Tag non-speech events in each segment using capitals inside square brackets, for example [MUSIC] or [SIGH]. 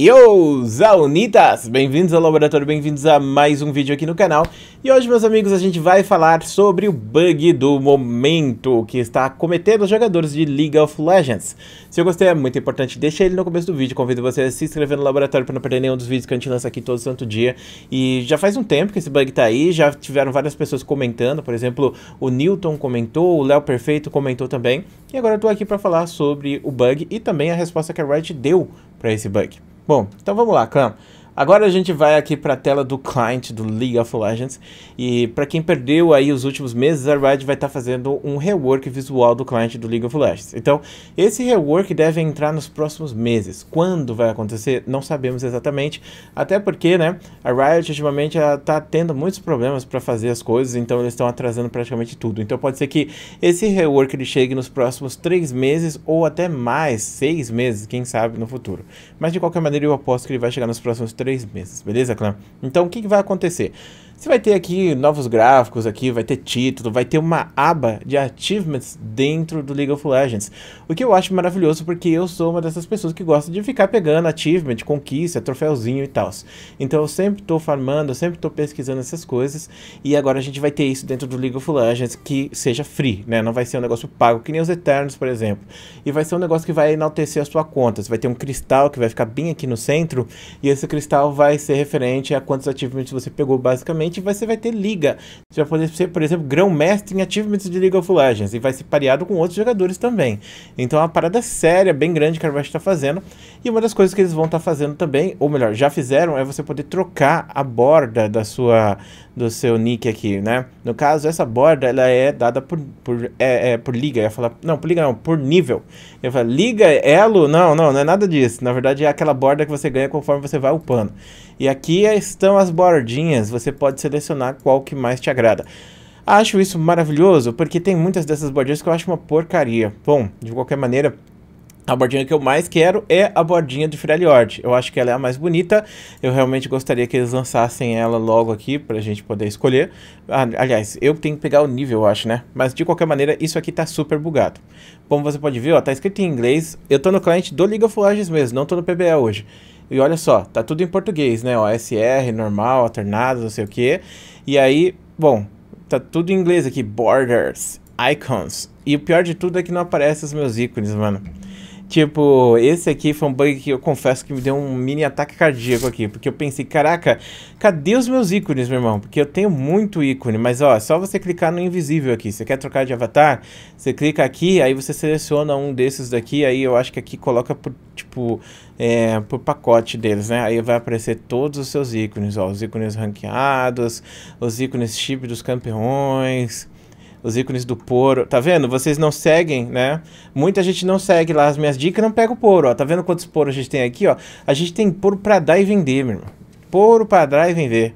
Yo, Zaunitas! Bem-vindos ao laboratório, bem-vindos a mais um vídeo aqui no canal. E hoje, meus amigos, a gente vai falar sobre o bug do momento que está cometendo os jogadores de League of Legends. Se eu gostei, é muito importante, deixa ele no começo do vídeo. Convido você a se inscrever no laboratório para não perder nenhum dos vídeos que a gente lança aqui todo santo dia. E já faz um tempo que esse bug está aí, já tiveram várias pessoas comentando, por exemplo, o Newton comentou, o Léo Perfeito comentou também. E agora eu tô aqui para falar sobre o bug e também a resposta que a Riot deu para esse bug. Bom, então vamos lá, Cam. Agora a gente vai aqui para a tela do client do League of Legends e para quem perdeu aí os últimos meses, a Riot vai estar tá fazendo um rework visual do client do League of Legends. Então, esse rework deve entrar nos próximos meses. Quando vai acontecer, não sabemos exatamente, até porque, né, a Riot ultimamente está tendo muitos problemas para fazer as coisas, então eles estão atrasando praticamente tudo. Então pode ser que esse rework ele chegue nos próximos três meses ou até mais, seis meses, quem sabe no futuro. Mas de qualquer maneira eu aposto que ele vai chegar nos próximos três meses, beleza, clã? Então, o que, que vai acontecer? Você vai ter aqui novos gráficos, aqui vai ter título, vai ter uma aba de achievements dentro do League of Legends. O que eu acho maravilhoso porque eu sou uma dessas pessoas que gosta de ficar pegando achievement, conquista, troféuzinho e tal. Então eu sempre estou farmando, eu sempre estou pesquisando essas coisas e agora a gente vai ter isso dentro do League of Legends que seja free, né? Não vai ser um negócio pago que nem os Eternos, por exemplo. E vai ser um negócio que vai enaltecer a sua conta. Você vai ter um cristal que vai ficar bem aqui no centro e esse cristal vai ser referente a quantos achievements você pegou basicamente você vai ter liga. Você vai poder ser, por exemplo, grão-mestre em achievements de League of Legends e vai ser pareado com outros jogadores também. Então é uma parada séria, bem grande que a Riot está fazendo. E uma das coisas que eles vão estar tá fazendo também, ou melhor, já fizeram, é você poder trocar a borda da sua, do seu nick aqui, né? No caso, essa borda ela é dada por, por, é, é por liga. Eu ia falar, não, por liga não, por nível. Eu falo, liga, elo, não, não, não é nada disso. Na verdade, é aquela borda que você ganha conforme você vai upando. E aqui estão as bordinhas, você pode selecionar qual que mais te agrada. Acho isso maravilhoso, porque tem muitas dessas bordinhas que eu acho uma porcaria. Bom, de qualquer maneira, a bordinha que eu mais quero é a bordinha de Freljord. Eu acho que ela é a mais bonita. Eu realmente gostaria que eles lançassem ela logo aqui pra gente poder escolher. Ah, aliás, eu tenho que pegar o nível, eu acho, né? Mas de qualquer maneira, isso aqui tá super bugado. Como você pode ver, ó, tá escrito em inglês. Eu tô no cliente do League of Legends mesmo, não tô no PBE hoje. E olha só, tá tudo em português, né? Ó, SR, normal, alternado, não sei o que. E aí, bom, tá tudo em inglês aqui. Borders, icons. E o pior de tudo é que não aparecem os meus ícones, mano. Tipo, esse aqui foi um bug que eu confesso que me deu um mini ataque cardíaco aqui, porque eu pensei, caraca, cadê os meus ícones, meu irmão? Porque eu tenho muito ícone, mas ó, é só você clicar no invisível aqui. Você quer trocar de avatar? Você clica aqui, aí você seleciona um desses daqui, aí eu acho que aqui coloca por, tipo, é, por pacote deles, né? Aí vai aparecer todos os seus ícones, ó, os ícones ranqueados, os ícones chip dos campeões os ícones do poro. Tá vendo? Vocês não seguem, né? Muita gente não segue lá as minhas dicas, não pega o poro, ó. Tá vendo quantos poros a gente tem aqui, ó? A gente tem poro pra dar e vender, meu irmão. Poro pra dar e vender.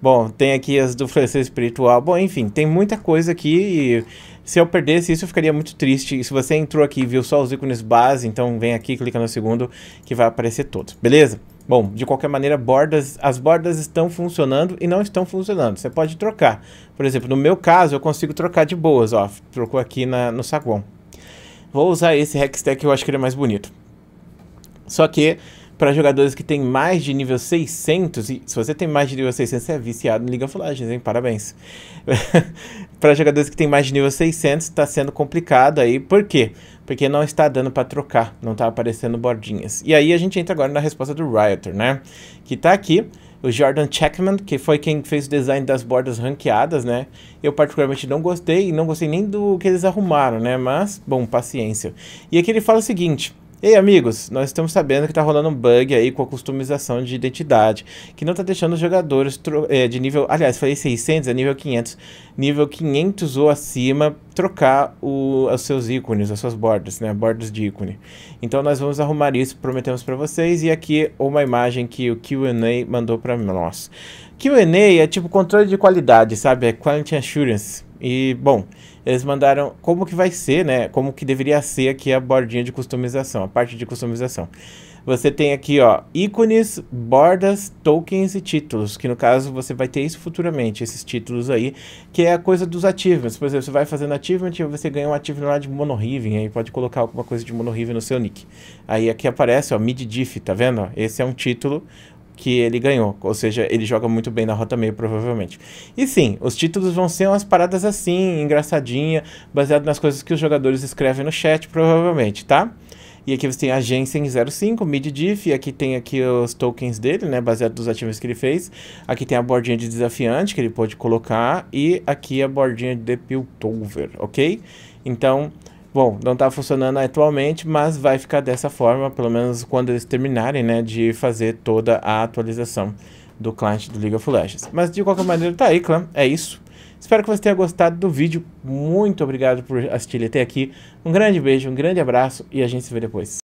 Bom, tem aqui as do francês espiritual. Bom, enfim, tem muita coisa aqui e se eu perdesse isso eu ficaria muito triste. E se você entrou aqui e viu só os ícones base, então vem aqui, clica no segundo que vai aparecer todos, beleza? Bom, de qualquer maneira, bordas, as bordas estão funcionando e não estão funcionando. Você pode trocar. Por exemplo, no meu caso, eu consigo trocar de boas, ó. Trocou aqui na, no saguão. Vou usar esse Hextech, eu acho que ele é mais bonito. Só que para jogadores que têm mais de nível 600, e se você tem mais de nível 600, você é viciado no liga of hein? Parabéns. [LAUGHS] para jogadores que têm mais de nível 600, está sendo complicado aí. Por quê? Porque não está dando para trocar, não está aparecendo bordinhas. E aí a gente entra agora na resposta do Rioter, né? Que está aqui. O Jordan Checkman, que foi quem fez o design das bordas ranqueadas, né? Eu particularmente não gostei e não gostei nem do que eles arrumaram, né? Mas, bom, paciência. E aqui ele fala o seguinte: Ei, amigos, nós estamos sabendo que está rolando um bug aí com a customização de identidade, que não está deixando os jogadores é, de nível, aliás, falei 600, é nível 500, nível 500 ou acima trocar o, os seus ícones, as suas bordas, né, bordas de ícone. Então nós vamos arrumar isso, prometemos para vocês, e aqui uma imagem que o Q&A mandou para nós. Q&A é tipo controle de qualidade, sabe, é Quality Assurance. E, bom, eles mandaram como que vai ser, né? Como que deveria ser aqui a bordinha de customização, a parte de customização. Você tem aqui, ó, ícones, bordas, tokens e títulos, que no caso você vai ter isso futuramente, esses títulos aí, que é a coisa dos achievements. Por exemplo, você vai fazendo achievement e você ganha um achievement lá de mono aí pode colocar alguma coisa de mono no seu nick. Aí aqui aparece, ó, mid diff, tá vendo? Esse é um título que ele ganhou. Ou seja, ele joga muito bem na rota meio, provavelmente. E sim, os títulos vão ser umas paradas assim, engraçadinha, baseado nas coisas que os jogadores escrevem no chat, provavelmente, tá? E aqui você tem Agência em 05, Mid Diff, e aqui tem aqui os tokens dele, né, baseado nos ativos que ele fez. Aqui tem a bordinha de desafiante que ele pode colocar e aqui a bordinha de Piltover, ok? Então, Bom, não está funcionando atualmente, mas vai ficar dessa forma, pelo menos quando eles terminarem, né, de fazer toda a atualização do cliente do League of Legends. Mas de qualquer maneira, tá aí, clã, é isso. Espero que você tenha gostado do vídeo. Muito obrigado por assistir até aqui. Um grande beijo, um grande abraço e a gente se vê depois.